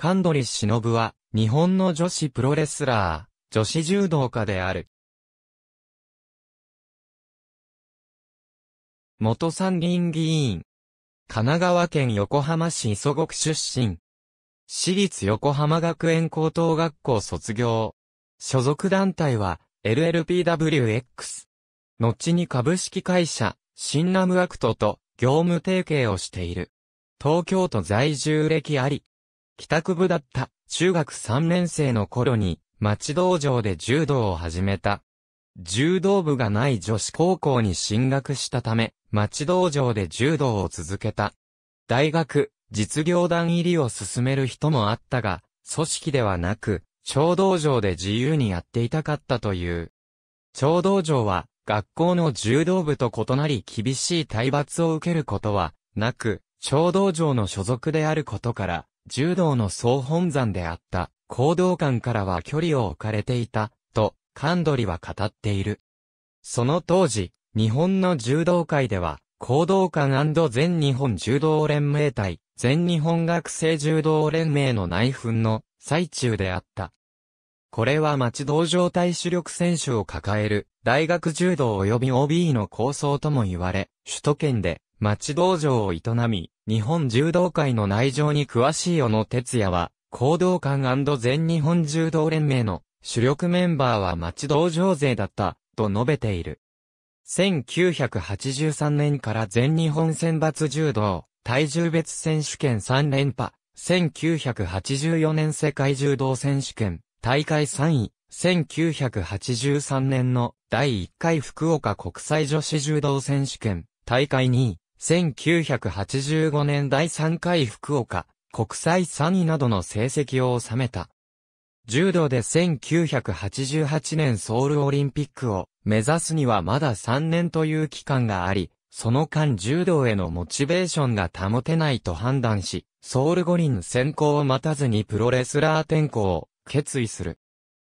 カンドリシノブは、日本の女子プロレスラー、女子柔道家である。元参議院議員。神奈川県横浜市磯子区出身。私立横浜学園高等学校卒業。所属団体は、LLPWX。後に株式会社、新ナムアクトと業務提携をしている。東京都在住歴あり、帰宅部だった中学3年生の頃に町道場で柔道を始めた。柔道部がない女子高校に進学したため、町道場で柔道を続けた。大学、実業団入りを進める人もあったが、組織ではなく、町道場で自由にやっていたかったという。町道場は、学校の柔道部と異なり厳しい体罰を受けることは、なく、町道場の所属であることから、柔道の総本山であった、行動館からは距離を置かれていた、と、カンドリは語っている。その当時、日本の柔道界では、行動館全日本柔道連盟隊、全日本学生柔道連盟の内紛の最中であった。これは町道場対主力選手を抱える大学柔道及び OB の構想とも言われ、首都圏で町道場を営み、日本柔道界の内情に詳しい小野哲也は、行動館全日本柔道連盟の主力メンバーは町道場勢だった、と述べている。1983年から全日本選抜柔道、体重別選手権3連覇、1984年世界柔道選手権、大会3位、1983年の第1回福岡国際女子柔道選手権、大会2位、1985年第3回福岡、国際3位などの成績を収めた。柔道で1988年ソウルオリンピックを目指すにはまだ3年という期間があり、その間柔道へのモチベーションが保てないと判断し、ソウル五輪選考を待たずにプロレスラー転向を決意する。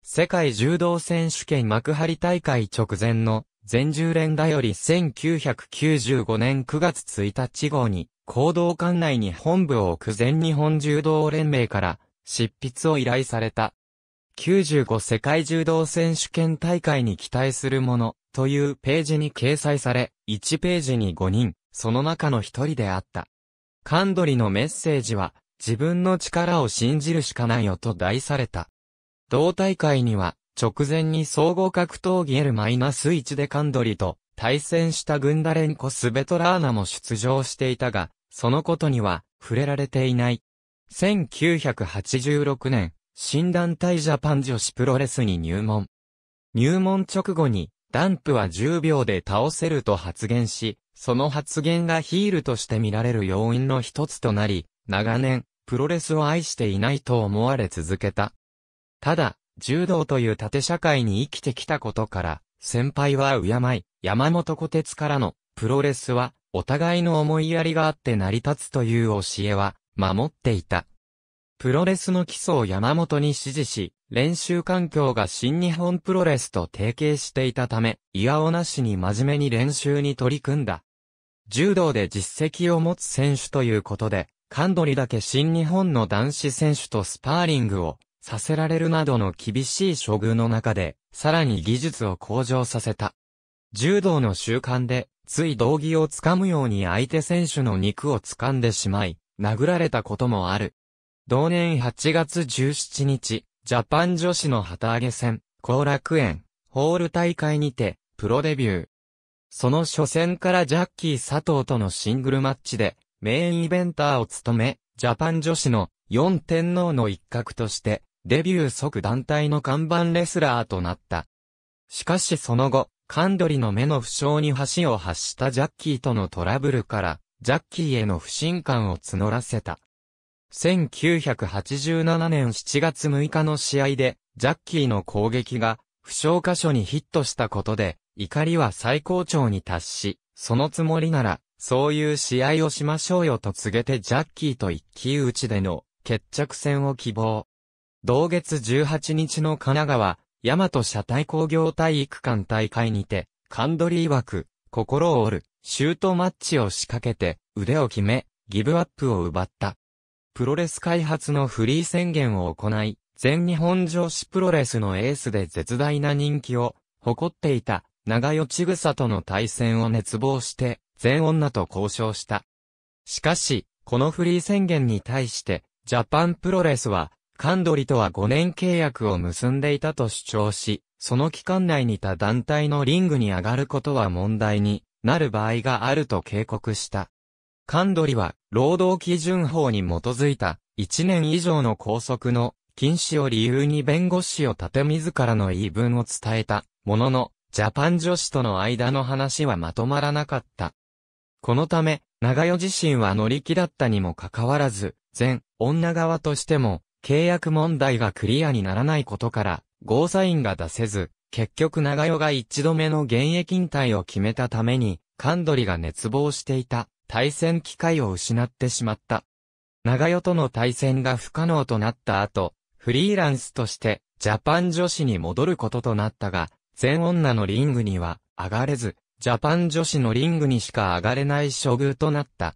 世界柔道選手権幕張大会直前の全従連打より1995年9月1日号に、行動館内に本部を置く全日本柔道連盟から執筆を依頼された。95世界柔道選手権大会に期待するものというページに掲載され、1ページに5人、その中の1人であった。カンドリのメッセージは、自分の力を信じるしかないよと題された。同大会には、直前に総合格闘技 L-1 でカンドリと対戦したグンダレンコ・スベトラーナも出場していたが、そのことには触れられていない。1986年、新団体ジャパン女子プロレスに入門。入門直後に、ダンプは10秒で倒せると発言し、その発言がヒールとして見られる要因の一つとなり、長年、プロレスを愛していないと思われ続けた。ただ、柔道という縦社会に生きてきたことから、先輩は敬い、山本小鉄からの、プロレスは、お互いの思いやりがあって成り立つという教えは、守っていた。プロレスの基礎を山本に指示し、練習環境が新日本プロレスと提携していたため、いやおなしに真面目に練習に取り組んだ。柔道で実績を持つ選手ということで、カンドリだけ新日本の男子選手とスパーリングをさせられるなどの厳しい処遇の中で、さらに技術を向上させた。柔道の習慣で、つい道着を掴むように相手選手の肉を掴んでしまい、殴られたこともある。同年8月17日、ジャパン女子の旗揚げ戦、後楽園、ホール大会にて、プロデビュー。その初戦からジャッキー佐藤とのシングルマッチで、メインイベンターを務め、ジャパン女子の四天皇の一角として、デビュー即団体の看板レスラーとなった。しかしその後、カンドリの目の負傷に橋を発したジャッキーとのトラブルから、ジャッキーへの不信感を募らせた。1987年7月6日の試合で、ジャッキーの攻撃が、負傷箇所にヒットしたことで、怒りは最高潮に達し、そのつもりなら、そういう試合をしましょうよと告げてジャッキーと一騎打ちでの決着戦を希望。同月18日の神奈川、大和社体工業体育館大会にて、カンドリー枠、心を折る、シュートマッチを仕掛けて、腕を決め、ギブアップを奪った。プロレス開発のフリー宣言を行い、全日本女子プロレスのエースで絶大な人気を誇っていた長与千草との対戦を熱望して全女と交渉した。しかし、このフリー宣言に対してジャパンプロレスはカンドリとは5年契約を結んでいたと主張し、その期間内に他団体のリングに上がることは問題になる場合があると警告した。カンドリは、労働基準法に基づいた、1年以上の拘束の禁止を理由に弁護士を立て自らの言い分を伝えた、ものの、ジャパン女子との間の話はまとまらなかった。このため、長代自身は乗り気だったにもかかわらず、全女側としても、契約問題がクリアにならないことから、ゴーサインが出せず、結局長代が一度目の現役引退を決めたために、カンドリが熱望していた、対戦機会を失ってしまった。長代との対戦が不可能となった後、フリーランスとして、ジャパン女子に戻ることとなったが、全女のリングには、上がれず、ジャパン女子のリングにしか上がれない処遇となった。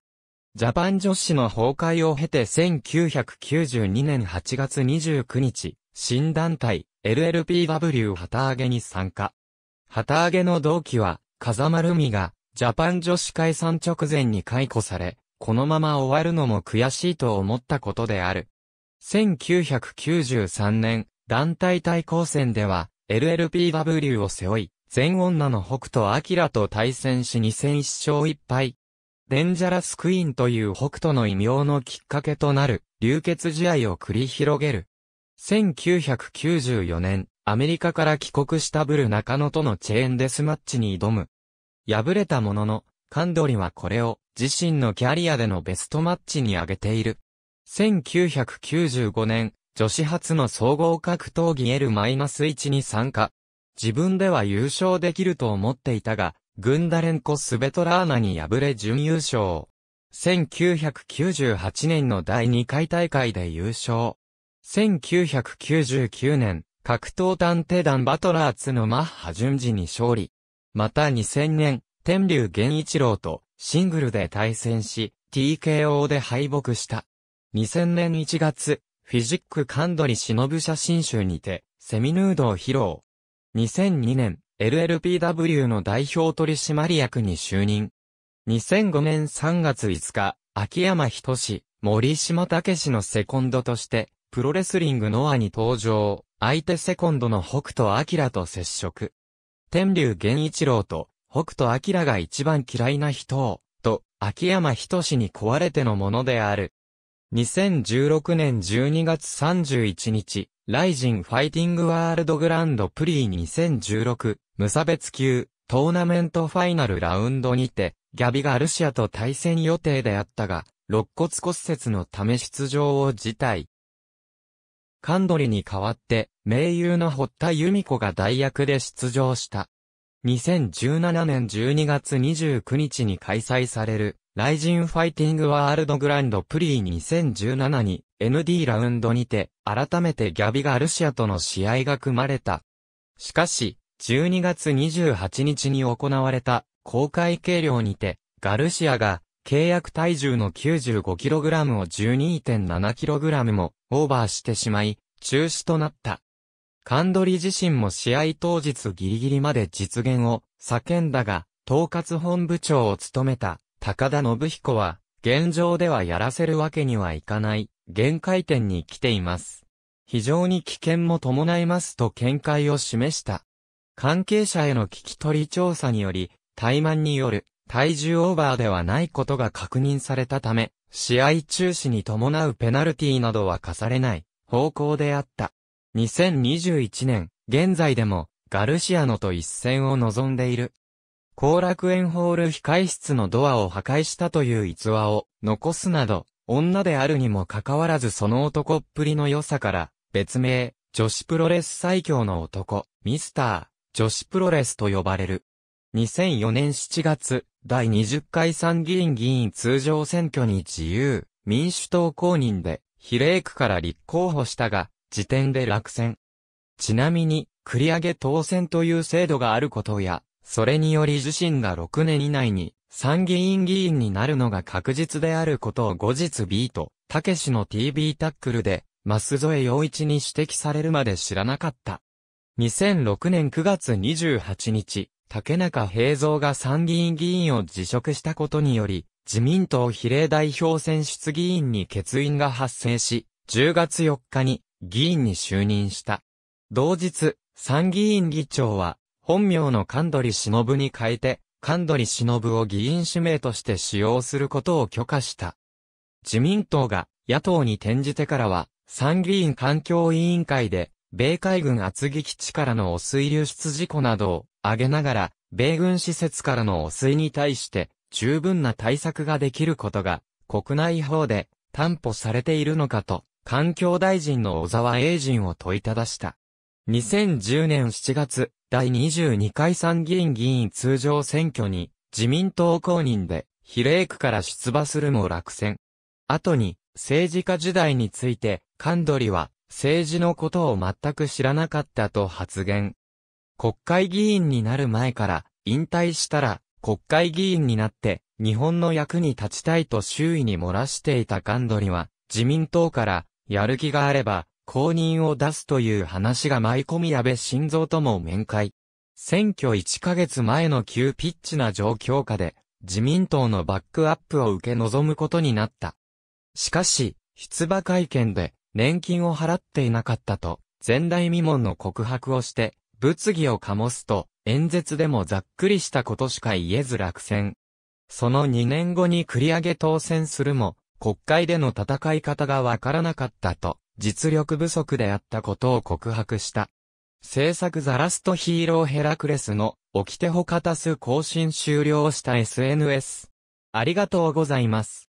ジャパン女子の崩壊を経て1992年8月29日、新団体 LLPW 旗揚げに参加。旗揚げの同期は、風丸美が、ジャパン女子解散直前に解雇され、このまま終わるのも悔しいと思ったことである。1993年、団体対抗戦では、LLPW を背負い、全女の北斗晶と対戦し2戦1勝1敗、デンジャラスクイーンという北斗の異名のきっかけとなる、流血試合を繰り広げる。1994年、アメリカから帰国したブル中野とのチェーンデスマッチに挑む。敗れたものの、カンドリはこれを自身のキャリアでのベストマッチに挙げている。1995年、女子初の総合格闘技 L-1 に参加。自分では優勝できると思っていたが、グンダレンコ・スベトラーナに敗れ準優勝。1998年の第2回大会で優勝。1999年、格闘探偵団バトラーツのマッハ順次に勝利。また2000年、天竜源一郎とシングルで対戦し、TKO で敗北した。2000年1月、フィジックカンドリ忍写真集にて、セミヌードを披露。2002年、LLPW の代表取締役に就任。2005年3月5日、秋山仁志、森島武のセコンドとして、プロレスリングノアに登場、相手セコンドの北斗晶と接触。天竜源一郎と北斗晶が一番嫌いな人を、と、秋山仁志に壊れてのものである。2016年12月31日、ライジンファイティングワールドグランドプリー2016無差別級トーナメントファイナルラウンドにて、ギャビガルシアと対戦予定であったが、肋骨骨折のため出場を辞退。カンドリに代わって、名優の堀田由美子が代役で出場した。2017年12月29日に開催される、ライジンファイティングワールドグランドプリー2017に ND ラウンドにて改めてギャビガルシアとの試合が組まれた。しかし、12月28日に行われた公開計量にてガルシアが契約体重の 95kg を 12.7kg もオーバーしてしまい中止となった。カンドリ自身も試合当日ギリギリまで実現を叫んだが、統括本部長を務めた高田信彦は、現状ではやらせるわけにはいかない、限界点に来ています。非常に危険も伴いますと見解を示した。関係者への聞き取り調査により、怠慢による体重オーバーではないことが確認されたため、試合中止に伴うペナルティなどは課されない方向であった。2021年、現在でもガルシアノと一戦を望んでいる。後楽園ホール控室のドアを破壊したという逸話を残すなど、女であるにもかかわらずその男っぷりの良さから、別名、女子プロレス最強の男、ミスター、女子プロレスと呼ばれる。2004年7月、第20回参議院議員通常選挙に自由、民主党公認で、比例区から立候補したが、時点で落選。ちなみに、繰り上げ当選という制度があることや、それにより自身が6年以内に参議院議員になるのが確実であることを後日ビート、たけしの TV タックルで、舛添洋一に指摘されるまで知らなかった。2006年9月28日、竹中平蔵が参議院議員を辞職したことにより、自民党比例代表選出議員に欠員が発生し、10月4日に議員に就任した。同日、参議院議長は本名の神取忍に変えて、神取忍を議員指名として使用することを許可した。自民党が野党に転じてからは、参議院環境委員会で、米海軍厚木基地からの汚水流出事故などを挙げながら、米軍施設からの汚水に対して、十分な対策ができることが、国内法で担保されているのかと、環境大臣の小沢英人を問いただした。2010年7月、第22回参議院議員通常選挙に自民党公認で比例区から出馬するも落選。後に政治家時代について、カンドリは政治のことを全く知らなかったと発言。国会議員になる前から引退したら国会議員になって日本の役に立ちたいと周囲に漏らしていたカンドリは自民党からやる気があれば公認を出すという話が舞い込み安倍晋三とも面会。選挙1ヶ月前の急ピッチな状況下で、自民党のバックアップを受け望むことになった。しかし、出馬会見で、年金を払っていなかったと、前代未聞の告白をして、物議を醸すと、演説でもざっくりしたことしか言えず落選。その2年後に繰り上げ当選するも、国会での戦い方がわからなかったと、実力不足であったことを告白した。制作ザラストヒーローヘラクレスの、オキテホかたす更新終了した SNS。ありがとうございます。